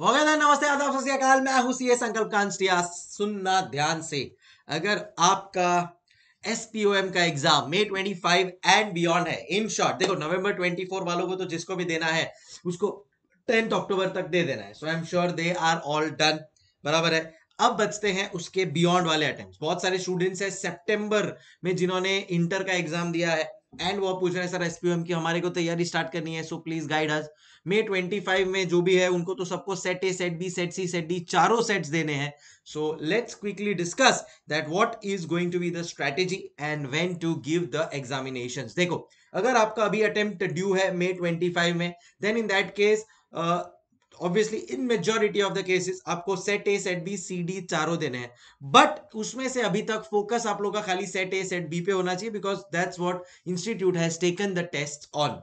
वगैरह नमस्ते आदाब सत्याकाल मैं हूं सीए संकल्प कांस्टिया सुनना ध्यान से अगर आपका एसपीओएम का एग्जाम मे 25 एंड बियॉन्ड है इन शॉर्ट देखो नवंबर 24 वालों को तो जिसको भी देना है उसको टेंथ अक्टूबर तक दे देना है so I am sure they are all done बराबर है अब बचते हैं उसके बियॉन्ड वाले अटेम्प्ट बहुत सारे स्टूडेंट्स हैं सेप्टेम्बर में जिन्होंने इंटर का एग्जाम दिया है एंड वो पूछ रहे हैं सर एसपीएम की हमारे को तैयारी स्टार्ट करनी है सो प्लीज गाइड अस मे 25 में जो भी है उनको तो सबको set A set B set C set D चारों सेट्स देने हैं so let's quickly discuss that what is going to be the strategy and when to give the examinations देखो अगर आपका अभी अटेम्प्ट ड्यू है मे 25 में then in that case obviously in majority of the cases आपको set A set B C D चारों देने हैं बट उसमें से अभी तक फोकस आप लोग का खाली सेट ए सेट बी पे होना चाहिए because that's what institute has taken the test on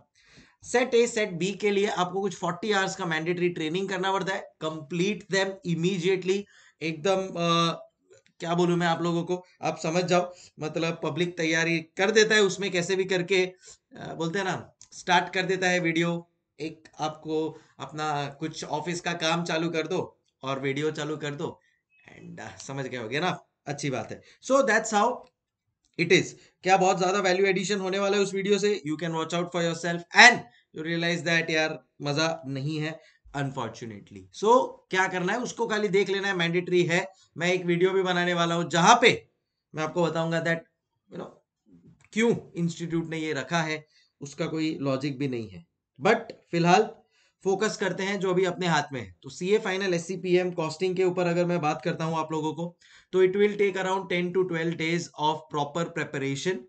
set A set B के लिए आपको कुछ 40 आवर्स का मैंडेटरी ट्रेनिंग करना पड़ता है कंप्लीट देम इमीजिएटली एकदम क्या बोलूं मैं आप लोगों को आप समझ जाओ मतलब पब्लिक तैयारी कर देता है उसमें कैसे भी करके आ, बोलते हैं ना स्टार्ट कर देता है वीडियो एक आपको अपना कुछ ऑफिस का काम चालू कर दो और वीडियो चालू कर दो एंड uh, समझ गए होगे ना अच्छी बात है so that's how it is क्या बहुत ज्यादा वैल्यू एडिशन होने वाला है उस वीडियो से you can watch out for yourself and you realise that यार मजा नहीं है अनफॉर्चुनेटली सो so, क्या करना है उसको खाली देख लेना है मैंडेटरी है मैं एक वीडियो भी बनाने वाला हूं जहां पे मैं आपको बताऊंगा दैट यू नो क्यों इंस्टीट्यूट ने ये रखा है उसका कोई लॉजिक भी नहीं है बट फिलहाल फोकस करते हैं जो अभी अपने हाथ में है तो CA final S C P M costing के ऊपर अगर मैं बात करता हूं आप लोगों को तो it will take around ten to twelve days of proper preparation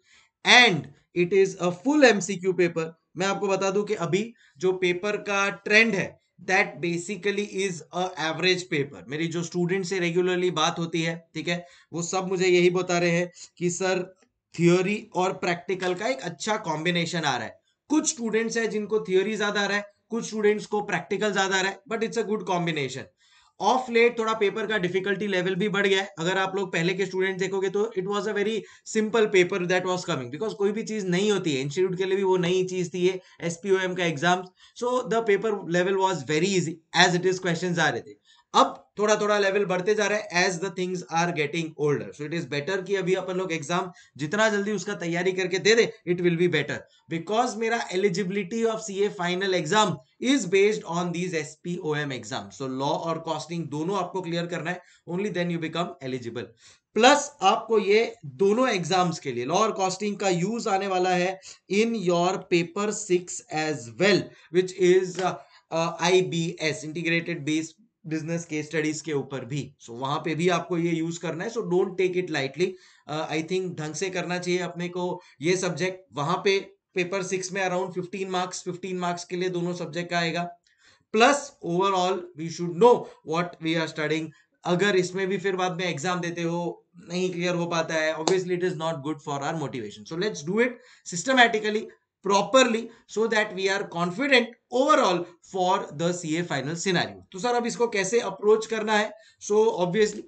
and it is a full MCQ paper मैं आपको बता दूं कि अभी जो पेपर का ट्रेंड है that basically is a average paper मेरी जो स्टूडेंट से रेगुलरली बात होती है ठीक है वो सब मुझे यही बता रहे हैं कि सर थियोरी और प्रैक्टिकल का एक अच्छा कॉम्बिनेशन आ रहा है कुछ स्टूडेंट्स हैं जिनको थियोरी ज्यादा आ रहा है कुछ स्टूडेंट्स को प्रैक्टिकल ज्यादा आ रहा है but it's a good combination of let थोड़ा पेपर का डिफिकल्टी लेवल भी बढ़ गया है अगर आप लोग पहले के स्टूडेंट देखोगे तो it was a very simple paper that was coming because कोई भी चीज नहीं होती है इंस्टीट्यूट के लिए भी वो नई चीज थी एसपीओएम का exam so the paper level was very easy as it is question आ रहे थे अब थोड़ा थोड़ा लेवल बढ़ते जा रहे हैं as the things are getting older so it is better कि अभी अपन लोग एग्जाम जितना जल्दी उसका तैयारी करके दे दे it will be better because मेरा eligibility of CA final exam is based on these S exam so law और कॉस्टिंग दोनों आपको क्लियर करना है only then you become eligible plus आपको ये दोनों एग्जाम्स के लिए लॉ और कॉस्टिंग का यूज आने वाला है in your paper six as well which is I B S integrated based business के स्टडीज के ऊपर भी सो so, वहां पे भी आपको ये यूज करना है so don't take it lightly I think ढंग से करना चाहिए अपने को ये सब्जेक्ट वहां पे पेपर सिक्स में around fifteen marks fifteen marks के लिए दोनों सब्जेक्ट का आएगा plus overall we should know what we are studying अगर इसमें भी फिर बाद में एग्जाम देते हो नहीं क्लियर हो पाता है obviously it is not good for our motivation so let's do it systematically properly so that we are confident overall for the CA final scenario. to sir ab isko kaise approach karna hai So obviously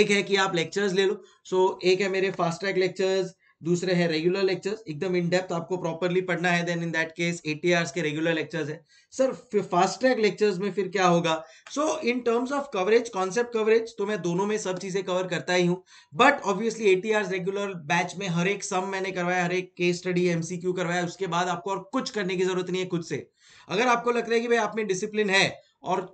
ek hai ki aap lectures le lo So ek hai mere fast track lectures दूसरे है regular lectures एकदम in depth आपको properly पढ़ना है then in that case 80 के regular lectures है sir fast track lectures में फिर क्या होगा so in terms of coverage concept coverage तो मैं दोनों में सब चीजें कवर करता ही हूँ but obviously ATR regular batch में हर एक सम मैंने करवाया हर एक केस स्टडी एमसीक्यू करवाया उसके बाद आपको और कुछ करने की जरूरत नहीं है खुद से अगर आपको लग रहा है कि भाई आप में डिसिप्लिन है और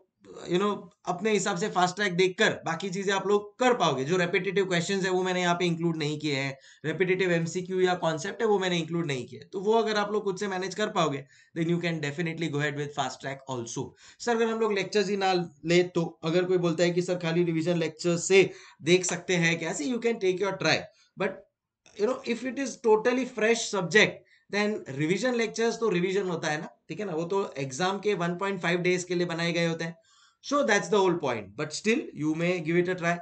यू नो अपने हिसाब से फास्ट ट्रैक देखकर बाकी चीजें आप लोग कर पाओगे जो रेपिटेटिव क्वेश्चन है वो मैंने यहाँ पे इंक्लूड नहीं किए हैं रेपिटेटिव एमसीक्यू या कॉन्सेप्ट है वो मैंने इंक्लूड नहीं किया तो वो अगर आप लोग खुद से मैनेज कर पाओगे then you can definitely go head with fast track also sir अगर हम लोग लेक्चर्स ही ना ले तो अगर कोई बोलता है कि सर खाली रिविजन लेक्चर से देख सकते हैं कैसे you can take your try but you know if it is totally fresh subject then revision lectures तो रिविजन होता है ना ठीक है ना वो तो एग्जाम के फाइव डेज के लिए बनाए गए होते हैं so that's the whole point but still you may give it a try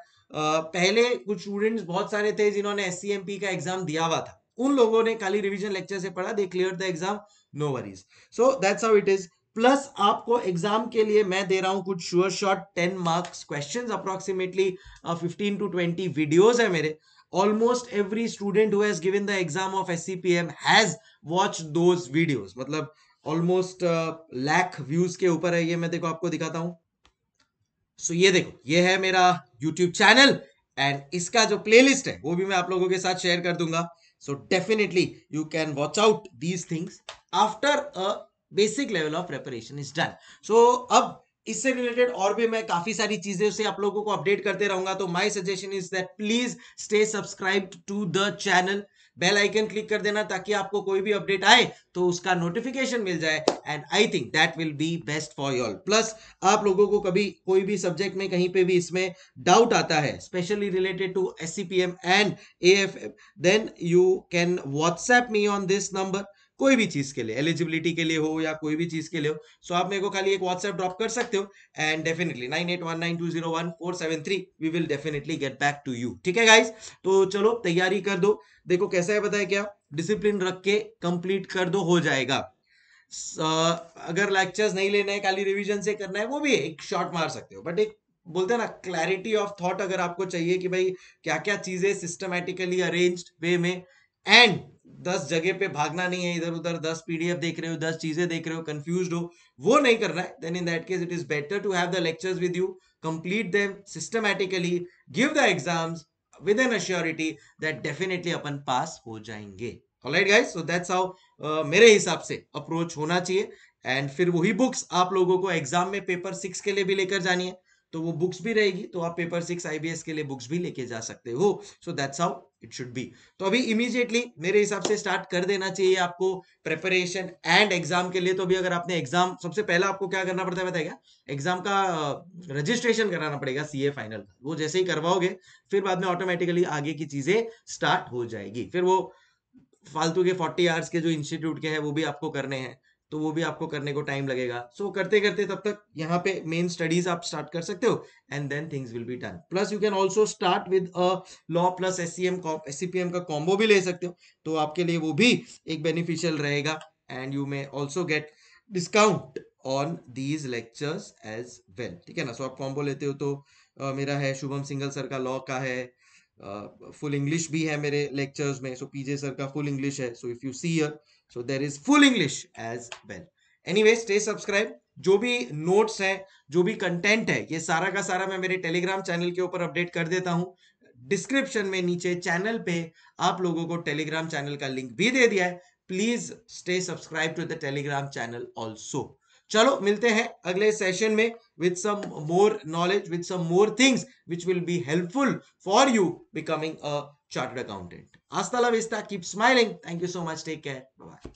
पहले कुछ स्टूडेंट्स बहुत सारे थे जिन्होंने एस का एग्जाम दिया हुआ था उन लोगों ने खाली रिविजन लेक्चर से पढ़ा they clear the exam no worries so that's how it is plus आपको एग्जाम के लिए मैं दे रहा हूं कुछ sure short ten marks questions approximately fifteen to twenty videos है मेरे almost every student who's given the exam of S C P M has watch those मतलब ऑलमोस्ट लैख व्यूज के ऊपर है ये मैं देखो आपको दिखाता हूँ सो so ये देखो ये है मेरा यूट्यूब चैनल एंड इसका जो प्लेलिस्ट है वो भी मैं आप लोगों के साथ शेयर कर दूंगा so definitely you can watch out these things after a basic level of preparation is done so अब इससे रिलेटेड और भी मैं काफी सारी चीजें से आप लोगों को अपडेट करते रहूंगा तो my suggestion is that please stay subscribed to the channel bell icon click कर देना ताकि आपको कोई भी अपडेट आए तो उसका नोटिफिकेशन मिल जाए and I think that will be best for you all plus आप लोगों को कभी कोई भी सब्जेक्ट में कहीं पे भी इसमें डाउट आता है specially related to S and A then you can WhatsApp me on this number कोई भी चीज के लिए एलिजिबिलिटी के लिए हो या कोई भी चीज के लिए हो सो so आप मेरे को खाली एक व्हाट्सएप ड्रॉप कर सकते हो and definitely nine eight one nine two zero one four seven three we will definitely get back to you ठीक है गाइज तो चलो तैयारी कर दो देखो कैसा है बताया क्या डिसिप्लिन रख के कंप्लीट कर दो हो जाएगा अगर लेक्चर्स नहीं लेना है खाली रिविजन से करना है वो भी एक शॉर्ट मार सकते हो बट एक बोलते हैं ना क्लैरिटी ऑफ थॉट अगर आपको चाहिए कि भाई क्या क्या चीजें सिस्टमेटिकली अरेंज्ड वे में एंड दस जगह पे भागना नहीं है इधर उधर दस पीडीएफ देख रहे हो दस चीजें देख रहे हो कंफ्यूज हो वो नहीं करना है then in that case it is better to have the lectures with you complete them systematically give the exams with an assurity that definitely अपन पास हो जाएंगे alright guys so that's how मेरे हिसाब से अप्रोच होना चाहिए एंड फिर वही बुक्स आप लोगों को एग्जाम में पेपर सिक्स के लिए भी लेकर जानी है तो वो बुक्स भी रहेगी तो आप पेपर सिक्स आईबीएस के लिए बुक्स भी लेके जा सकते हो so that's how it should be तो अभी इमीजिएटली मेरे हिसाब से स्टार्ट कर देना चाहिए आपको प्रेपरेशन एंड एग्जाम के लिए तो अभी अगर आपने एग्जाम सबसे पहला आपको क्या करना पड़ता है बताएगा एग्जाम का रजिस्ट्रेशन uh, कराना पड़ेगा सीए फाइनल वो जैसे ही करवाओगे फिर बाद में ऑटोमेटिकली आगे की चीजें स्टार्ट हो जाएगी फिर वो फालतू के फोर्टी आवर्स के जो इंस्टीट्यूट के हैं वो भी आपको करने हैं तो वो भी आपको करने को टाइम लगेगा सो so, करते करते तब तक यहाँ पे मेन स्टडीज आप स्टार्ट कर सकते हो and then things will be done plus you can also start with a law plus S C M का कॉम्बो भी ले सकते हो तो आपके लिए वो भी एक बेनिफिशियल रहेगा and you may also get discount on these lectures as well ठीक है ना सो so, आप कॉम्बो लेते हो तो uh, मेरा है शुभम सिंगल सर का लॉ का है फुल uh, इंग्लिश भी है मेरे लेक्चर्स में सो so, पीजे सर का फुल इंग्लिश है so if you see so there is full English as well anyway stay subscribe जो भी नोट्स है जो भी कंटेंट है ये सारा का सारा मैं मेरे टेलीग्राम चैनल के ऊपर अपडेट कर देता हूँ डिस्क्रिप्शन में नीचे चैनल पे आप लोगों को टेलीग्राम चैनल का लिंक भी दे दिया है please stay subscribe to the Telegram channel also चलो मिलते हैं अगले सेशन में with some more knowledge with some more things which will be helpful for you becoming a chartered accountant. Hasta la vista. Keep smiling. Thank you so much. Take care. Bye-bye.